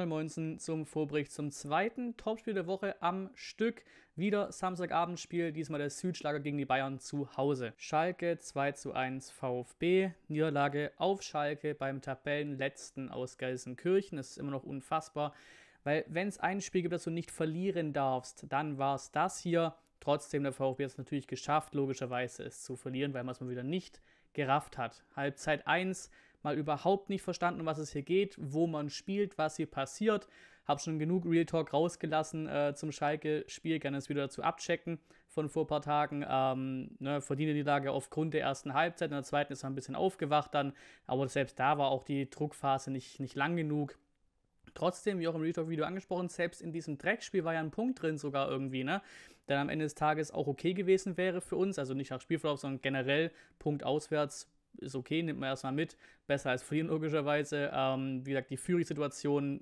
119 zum Vorbericht zum zweiten Topspiel der Woche am Stück. Wieder Samstagabendspiel, diesmal der Südschlager gegen die Bayern zu Hause. Schalke 2 zu 1 VfB, Niederlage auf Schalke beim Tabellenletzten aus Gelsenkirchen. Das ist immer noch unfassbar, weil wenn es ein Spiel gibt, das du nicht verlieren darfst, dann war es das hier. Trotzdem, der VfB hat es natürlich geschafft, logischerweise es zu verlieren, weil man es mal wieder nicht gerafft hat. Halbzeit 1 mal überhaupt nicht verstanden, um was es hier geht, wo man spielt, was hier passiert. Hab schon genug Real Talk rausgelassen äh, zum Schalke-Spiel, gerne es wieder dazu abchecken von vor ein paar Tagen. Ähm, ne, verdiene die Lage aufgrund der ersten Halbzeit, in der zweiten ist er ein bisschen aufgewacht dann, aber selbst da war auch die Druckphase nicht, nicht lang genug. Trotzdem, wie auch im Retalk-Video angesprochen, selbst in diesem Dreckspiel war ja ein Punkt drin sogar irgendwie, ne? Der am Ende des Tages auch okay gewesen wäre für uns, also nicht nach Spielverlauf, sondern generell Punkt auswärts ist okay, nimmt man erstmal mit. Besser als verlieren, logischerweise. Ähm, wie gesagt, die fury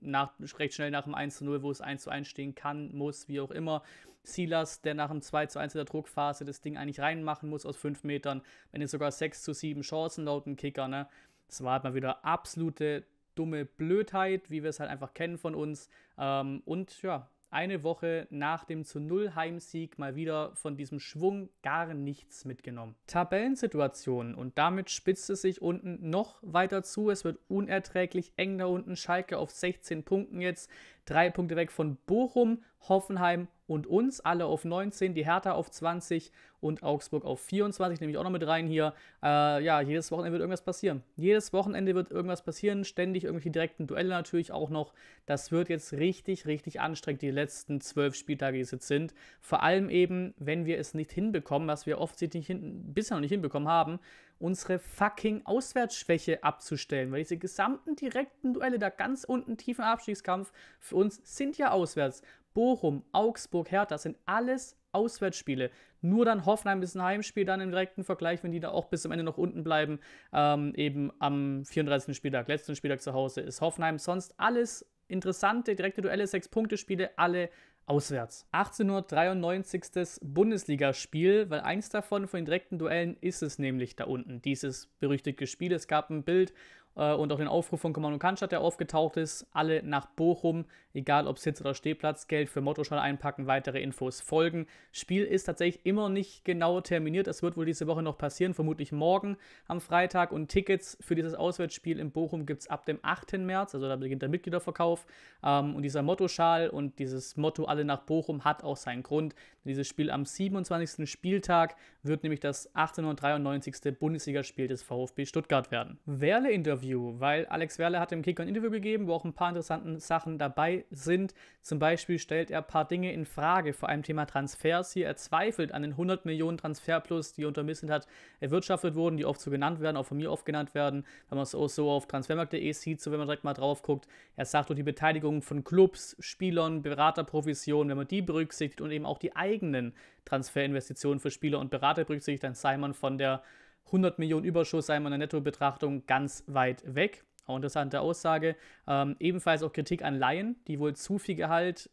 nach, recht schnell nach dem 1-0, wo es 1-1 zu stehen kann, muss, wie auch immer. Silas, der nach dem 2-1 zu in der Druckphase das Ding eigentlich reinmachen muss aus 5 Metern, wenn es sogar 6 zu 7 Chancen laut dem Kicker, ne? Das war halt mal wieder absolute dumme Blödheit, wie wir es halt einfach kennen von uns. Ähm, und ja, eine Woche nach dem zu Null Heimsieg mal wieder von diesem Schwung gar nichts mitgenommen. Tabellensituation und damit spitzt es sich unten noch weiter zu. Es wird unerträglich eng da unten. Schalke auf 16 Punkten jetzt, drei Punkte weg von Bochum Hoffenheim und uns alle auf 19, die Hertha auf 20 und Augsburg auf 24, nehme ich auch noch mit rein hier. Äh, ja, jedes Wochenende wird irgendwas passieren. Jedes Wochenende wird irgendwas passieren, ständig irgendwelche direkten Duelle natürlich auch noch. Das wird jetzt richtig, richtig anstrengend, die letzten zwölf Spieltage, die es jetzt sind. Vor allem eben, wenn wir es nicht hinbekommen, was wir offensichtlich bisher noch nicht hinbekommen haben, unsere fucking Auswärtsschwäche abzustellen. Weil diese gesamten direkten Duelle da ganz unten, tiefen Abstiegskampf, für uns sind ja auswärts. Bochum, Augsburg, Hertha, sind alles Auswärtsspiele. Nur dann Hoffenheim ist ein Heimspiel, dann im direkten Vergleich, wenn die da auch bis zum Ende noch unten bleiben, ähm, eben am 34. Spieltag, letzten Spieltag zu Hause ist Hoffenheim. Sonst alles interessante, direkte Duelle, Sechs-Punkte-Spiele, alle auswärts. 1893. Bundesligaspiel, weil eins davon von den direkten Duellen ist es nämlich da unten, dieses berüchtigte Spiel. Es gab ein Bild äh, und auch den Aufruf von Kommando Kanstadt, der aufgetaucht ist, alle nach Bochum, egal ob Sitz- oder Stehplatz, Geld für Mottoschall einpacken, weitere Infos folgen. Spiel ist tatsächlich immer nicht genau terminiert, es wird wohl diese Woche noch passieren, vermutlich morgen am Freitag und Tickets für dieses Auswärtsspiel in Bochum gibt es ab dem 8. März, also da beginnt der Mitgliederverkauf ähm, und dieser Mottoschal und dieses Motto alle nach Bochum hat auch seinen Grund, dieses Spiel am 27. Spieltag wird nämlich das 1893. Bundesligaspiel des VfB Stuttgart werden. Werle in der Interview, weil Alex Werle hat im Kicker ein Interview gegeben, wo auch ein paar interessante Sachen dabei sind. Zum Beispiel stellt er ein paar Dinge in Frage, vor allem Thema Transfers hier. Er zweifelt an den 100 Millionen Transferplus, die unter Missing hat erwirtschaftet wurden, die oft so genannt werden, auch von mir oft genannt werden, wenn man es auch so auf transfermarkt.de sieht, so wenn man direkt mal drauf guckt. Er sagt auch die Beteiligung von Clubs, Spielern, Beraterprovisionen, wenn man die berücksichtigt und eben auch die eigenen Transferinvestitionen für Spieler und Berater berücksichtigt, dann sei man von der 100 Millionen Überschuss sei man in der Nettobetrachtung ganz weit weg. Auch interessante Aussage. Ähm, ebenfalls auch Kritik an Laien, die wohl zu viel Gehalt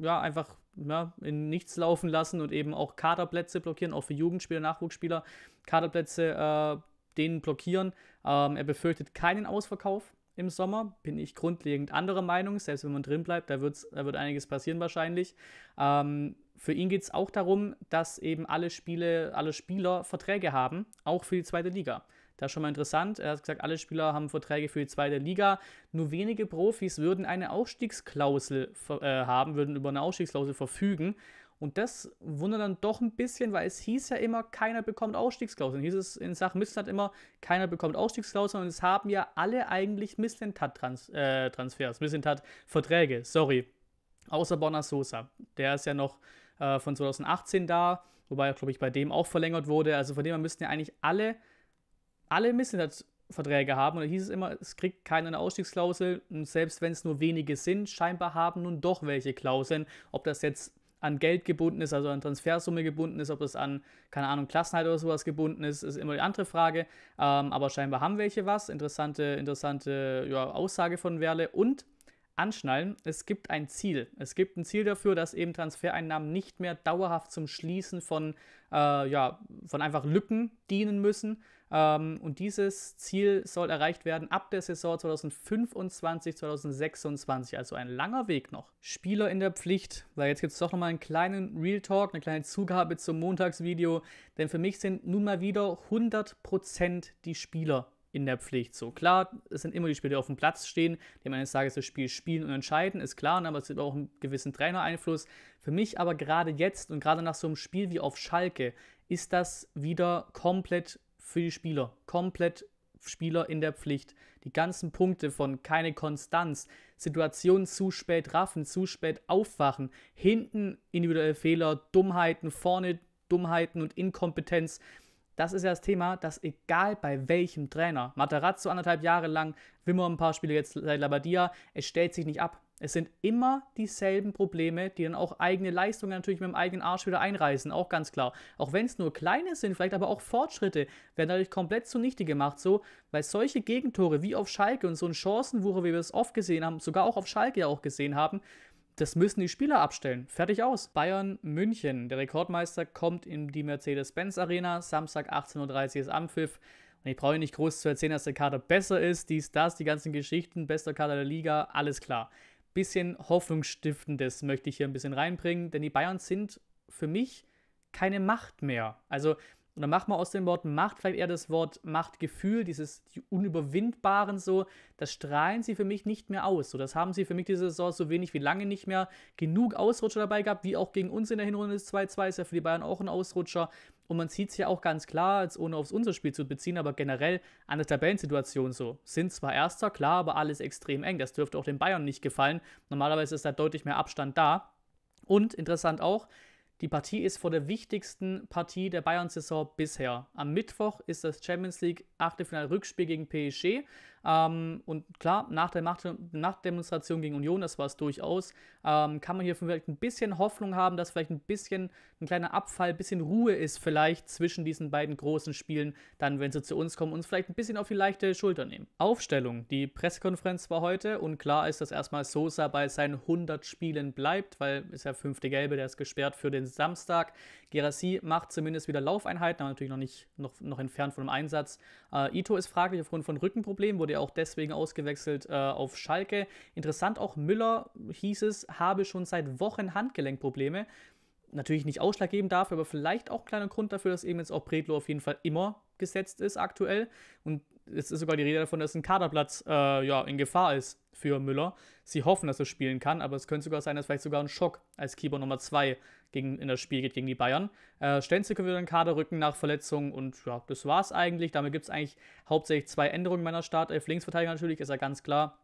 ja, einfach ja, in nichts laufen lassen und eben auch Kaderplätze blockieren, auch für Jugendspieler, Nachwuchsspieler Kaderplätze äh, denen blockieren. Ähm, er befürchtet keinen Ausverkauf im Sommer, bin ich grundlegend anderer Meinung. Selbst wenn man drin bleibt, da, wird's, da wird einiges passieren wahrscheinlich. Ähm, für ihn geht es auch darum, dass eben alle Spiele, alle Spieler Verträge haben, auch für die zweite Liga. Das ist schon mal interessant. Er hat gesagt, alle Spieler haben Verträge für die zweite Liga. Nur wenige Profis würden eine Ausstiegsklausel äh, haben, würden über eine Ausstiegsklausel verfügen. Und das wundert dann doch ein bisschen, weil es hieß ja immer, keiner bekommt Ausstiegsklauseln. Hieß es in Sachen Missland halt immer, keiner bekommt Ausstiegsklauseln. Und es haben ja alle eigentlich Misslintat-Transfers, äh, Misslintat-Verträge, sorry. Außer Bonner Sosa. Der ist ja noch äh, von 2018 da, wobei, glaube ich, bei dem auch verlängert wurde. Also von dem her müssten ja eigentlich alle, alle Misslintat-Verträge haben. Und da hieß es immer, es kriegt keiner eine Ausstiegsklausel. Und selbst wenn es nur wenige sind, scheinbar haben nun doch welche Klauseln. Ob das jetzt an Geld gebunden ist, also an Transfersumme gebunden ist, ob das an, keine Ahnung, Klassenheit oder sowas gebunden ist, ist immer die andere Frage. Ähm, aber scheinbar haben welche was. Interessante, interessante ja, Aussage von Werle. Und anschnallen. Es gibt ein Ziel. Es gibt ein Ziel dafür, dass eben Transfereinnahmen nicht mehr dauerhaft zum Schließen von, äh, ja, von einfach Lücken dienen müssen. Ähm, und dieses Ziel soll erreicht werden ab der Saison 2025, 2026. Also ein langer Weg noch. Spieler in der Pflicht, weil jetzt gibt es doch nochmal einen kleinen Real Talk, eine kleine Zugabe zum Montagsvideo. Denn für mich sind nun mal wieder 100% die Spieler in der Pflicht. So klar, es sind immer die Spieler, die auf dem Platz stehen, die eines Tages das Spiel spielen und entscheiden, ist klar, ne, aber es gibt auch einen gewissen Trainereinfluss. Für mich aber gerade jetzt und gerade nach so einem Spiel wie auf Schalke ist das wieder komplett für die Spieler, komplett Spieler in der Pflicht. Die ganzen Punkte von keine Konstanz, Situationen zu spät raffen, zu spät aufwachen, hinten individuelle Fehler, Dummheiten, vorne Dummheiten und Inkompetenz das ist ja das Thema, dass egal bei welchem Trainer, Materazzo anderthalb Jahre lang, Wimmer ein paar Spiele jetzt seit Labadia, es stellt sich nicht ab. Es sind immer dieselben Probleme, die dann auch eigene Leistungen natürlich mit dem eigenen Arsch wieder einreißen, auch ganz klar. Auch wenn es nur kleine sind, vielleicht aber auch Fortschritte, werden dadurch komplett zunichte gemacht, so, weil solche Gegentore wie auf Schalke und so ein Chancenwucher, wie wir es oft gesehen haben, sogar auch auf Schalke ja auch gesehen haben, das müssen die Spieler abstellen. Fertig aus. Bayern München. Der Rekordmeister kommt in die Mercedes-Benz Arena. Samstag 18.30 Uhr ist Anpfiff. Und ich brauche nicht groß zu erzählen, dass der Kader besser ist. Dies, das, die ganzen Geschichten. Bester Kader der Liga. Alles klar. Bisschen Hoffnungsstiftendes möchte ich hier ein bisschen reinbringen, denn die Bayern sind für mich keine Macht mehr. Also und dann macht man aus dem Wort Macht vielleicht eher das Wort Machtgefühl, dieses die Unüberwindbaren so. Das strahlen sie für mich nicht mehr aus. So, das haben sie für mich diese Saison so wenig wie lange nicht mehr. Genug Ausrutscher dabei gehabt, wie auch gegen uns in der Hinrunde des 2-2, ist ja für die Bayern auch ein Ausrutscher. Und man sieht es ja auch ganz klar, jetzt ohne aufs unser Spiel zu beziehen, aber generell an der Tabellensituation so. Sind zwar Erster, klar, aber alles extrem eng. Das dürfte auch den Bayern nicht gefallen. Normalerweise ist da deutlich mehr Abstand da. Und interessant auch, die Partie ist vor der wichtigsten Partie der Bayern-Saison bisher. Am Mittwoch ist das Champions League Achtelfinal-Rückspiel gegen PSG. Ähm, und klar, nach der Macht Nachtdemonstration gegen Union, das war es durchaus, ähm, kann man hier vielleicht ein bisschen Hoffnung haben, dass vielleicht ein bisschen ein kleiner Abfall, ein bisschen Ruhe ist vielleicht zwischen diesen beiden großen Spielen, dann wenn sie zu uns kommen, uns vielleicht ein bisschen auf die leichte Schulter nehmen. Aufstellung. Die Pressekonferenz war heute und klar ist, dass erstmal Sosa bei seinen 100 Spielen bleibt, weil ist ja fünfte Gelbe, der ist gesperrt für den Samstag. Gerassi macht zumindest wieder Laufeinheiten, aber natürlich noch nicht noch, noch entfernt von dem Einsatz. Äh, Ito ist fraglich aufgrund von Rückenproblemen, wurde auch deswegen ausgewechselt äh, auf Schalke. Interessant auch, Müller hieß es, habe schon seit Wochen Handgelenkprobleme. Natürlich nicht ausschlaggebend dafür, aber vielleicht auch kleiner Grund dafür, dass eben jetzt auch Predlo auf jeden Fall immer gesetzt ist aktuell. Und es ist sogar die Rede davon, dass ein Kaderplatz äh, ja, in Gefahr ist für Müller. Sie hoffen, dass er spielen kann, aber es könnte sogar sein, dass vielleicht sogar ein Schock als Keeper Nummer 2 gegen, in das Spiel geht gegen die Bayern. Äh, Stenzel wieder in den Kader rücken nach Verletzung und ja, das war's eigentlich. Damit gibt es eigentlich hauptsächlich zwei Änderungen meiner Startelf. Linksverteidiger natürlich, ist ja ganz klar.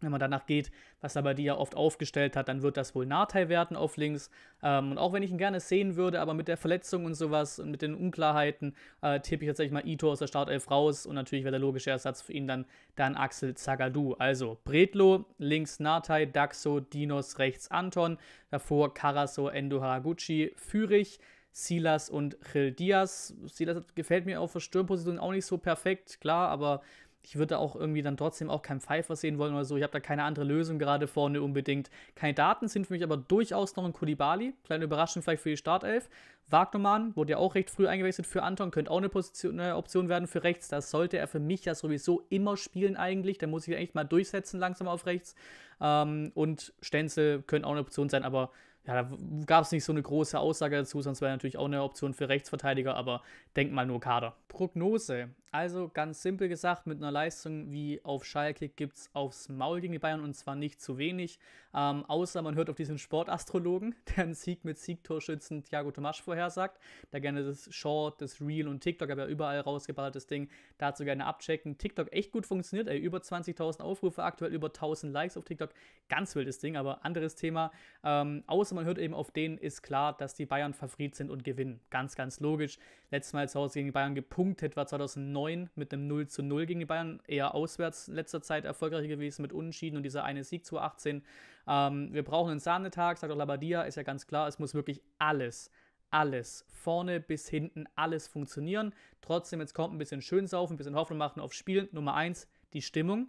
Wenn man danach geht, was aber die ja oft aufgestellt hat, dann wird das wohl Natei werden auf links. Ähm, und auch wenn ich ihn gerne sehen würde, aber mit der Verletzung und sowas und mit den Unklarheiten äh, tippe ich tatsächlich mal Ito aus der Startelf raus. Und natürlich wäre der logische Ersatz für ihn dann, dann Axel Zagadou. Also Bredlo, links Natei, Daxo, Dinos, rechts Anton. Davor Karaso, Endo Haraguchi, Fürich. Silas und Gil Diaz. Silas gefällt mir auf der Stürmposition auch nicht so perfekt, klar, aber ich würde auch irgendwie dann trotzdem auch keinen Pfeifer sehen wollen oder so. Ich habe da keine andere Lösung gerade vorne unbedingt. Keine Daten sind für mich aber durchaus noch ein Kulibali. Kleine Überraschung vielleicht für die Startelf. Wagnermann wurde ja auch recht früh eingewechselt für Anton, könnte auch eine, Position, eine äh, Option werden für rechts. Das sollte er für mich ja sowieso immer spielen eigentlich. Da muss ich echt mal durchsetzen langsam auf rechts. Ähm, und Stenzel könnte auch eine Option sein, aber ja, da gab es nicht so eine große Aussage dazu, sonst wäre natürlich auch eine Option für Rechtsverteidiger, aber denk mal nur Kader. Prognose. Also ganz simpel gesagt, mit einer Leistung wie auf Schalke gibt es aufs Maul gegen die Bayern und zwar nicht zu wenig. Ähm, außer man hört auf diesen Sportastrologen, der einen Sieg mit Siegtorschützen Thiago Tomasch vorhersagt, der gerne das Short, das Real und TikTok, aber ja überall rausgeballert das Ding, dazu gerne abchecken. TikTok echt gut funktioniert, ey, über 20.000 Aufrufe aktuell, über 1.000 Likes auf TikTok, ganz wildes Ding, aber anderes Thema. Ähm, außer Erste, man hört eben auf denen, ist klar, dass die Bayern Favorit sind und gewinnen. Ganz, ganz logisch. Letztes Mal zu Hause gegen die Bayern gepunktet war 2009 mit einem 0 zu 0 gegen die Bayern. Eher auswärts in letzter Zeit erfolgreich gewesen mit Unentschieden und dieser eine Sieg zu 18. Ähm, wir brauchen einen Sahnetag, sagt auch Labadia, ist ja ganz klar. Es muss wirklich alles alles, vorne bis hinten, alles funktionieren. Trotzdem, jetzt kommt ein bisschen schön saufen, ein bisschen Hoffnung machen aufs Spiel. Nummer eins, die Stimmung.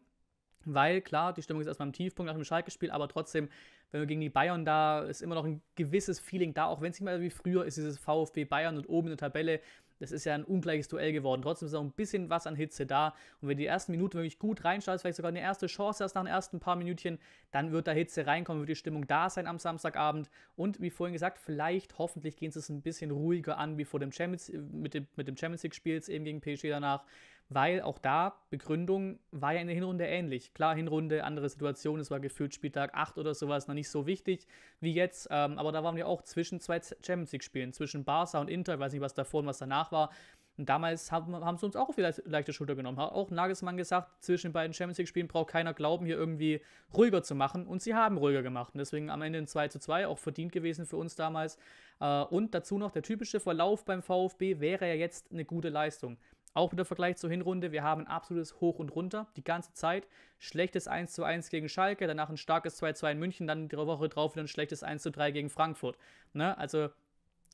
Weil klar, die Stimmung ist erstmal im Tiefpunkt nach dem Schalke-Spiel, aber trotzdem, wenn wir gegen die Bayern da, ist immer noch ein gewisses Feeling da, auch wenn es nicht mehr wie früher ist, dieses VfB Bayern und oben in der Tabelle, das ist ja ein ungleiches Duell geworden. Trotzdem ist noch ein bisschen was an Hitze da. Und wenn die ersten Minuten wirklich gut reinstartest, vielleicht sogar eine erste Chance erst nach den ersten paar Minütchen, dann wird da Hitze reinkommen, wird die Stimmung da sein am Samstagabend. Und wie vorhin gesagt, vielleicht, hoffentlich gehen sie es ein bisschen ruhiger an wie vor dem Champions, mit dem, mit dem Champions League-Spiel eben gegen PSG danach weil auch da Begründung war ja in der Hinrunde ähnlich. Klar, Hinrunde, andere Situation, es war gefühlt Spieltag 8 oder sowas, noch nicht so wichtig wie jetzt, ähm, aber da waren wir auch zwischen zwei Champions League-Spielen, zwischen Barca und Inter, ich weiß nicht, was davor und was danach war. Und damals haben, haben sie uns auch vielleicht leichte Schulter genommen. Hat auch Nagelsmann gesagt, zwischen den beiden Champions League-Spielen braucht keiner glauben, hier irgendwie ruhiger zu machen. Und sie haben ruhiger gemacht. Und deswegen am Ende ein 2 zu 2, auch verdient gewesen für uns damals. Äh, und dazu noch der typische Verlauf beim VfB wäre ja jetzt eine gute Leistung. Auch wieder Vergleich zur Hinrunde. Wir haben ein absolutes Hoch und Runter die ganze Zeit. Schlechtes 1 zu 1 gegen Schalke, danach ein starkes 2 2 in München, dann die Woche drauf wieder ein schlechtes 1 zu 3 gegen Frankfurt. Ne? Also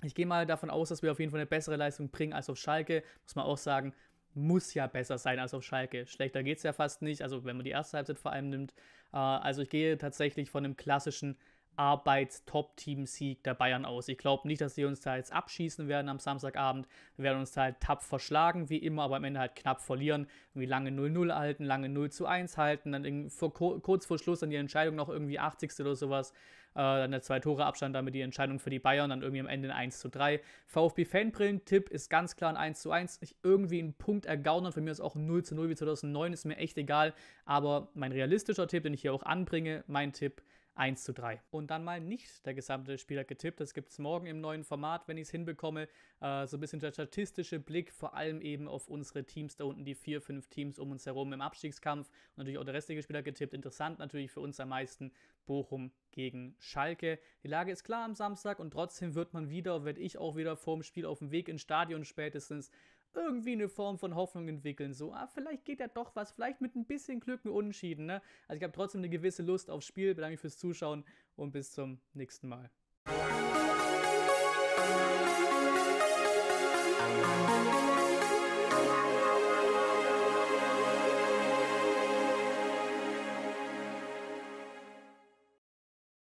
ich gehe mal davon aus, dass wir auf jeden Fall eine bessere Leistung bringen als auf Schalke. Muss man auch sagen, muss ja besser sein als auf Schalke. Schlechter geht es ja fast nicht, also wenn man die erste Halbzeit vor allem nimmt. Äh, also ich gehe tatsächlich von einem klassischen Arbeitstop-Team-Sieg der Bayern aus. Ich glaube nicht, dass sie uns da jetzt abschießen werden am Samstagabend. Wir werden uns da halt tapfer schlagen, wie immer, aber am Ende halt knapp verlieren. Irgendwie lange 0-0 halten, lange 0-1 halten, dann vor, kurz vor Schluss dann die Entscheidung noch irgendwie 80. oder sowas. Äh, dann der zwei Tore Abstand, damit die Entscheidung für die Bayern, dann irgendwie am Ende ein 1-3. VfB-Fanbrillen-Tipp ist ganz klar ein 1-1. irgendwie ein Punkt ergaunern, für mich ist auch ein 0-0 wie 2009, ist mir echt egal. Aber mein realistischer Tipp, den ich hier auch anbringe, mein Tipp 1 zu 3. Und dann mal nicht der gesamte Spieler getippt. Das gibt es morgen im neuen Format, wenn ich es hinbekomme. Äh, so ein bisschen der statistische Blick, vor allem eben auf unsere Teams da unten, die vier, fünf Teams um uns herum im Abstiegskampf. Und natürlich auch der restliche Spieler getippt. Interessant natürlich für uns am meisten Bochum gegen Schalke. Die Lage ist klar am Samstag und trotzdem wird man wieder, werde ich auch wieder vorm Spiel auf dem Weg ins Stadion spätestens irgendwie eine Form von Hoffnung entwickeln. So, ah, vielleicht geht ja doch was, vielleicht mit ein bisschen Glück ein Unentschieden. Ne? Also ich habe trotzdem eine gewisse Lust aufs Spiel. Bedanke mich fürs Zuschauen und bis zum nächsten Mal.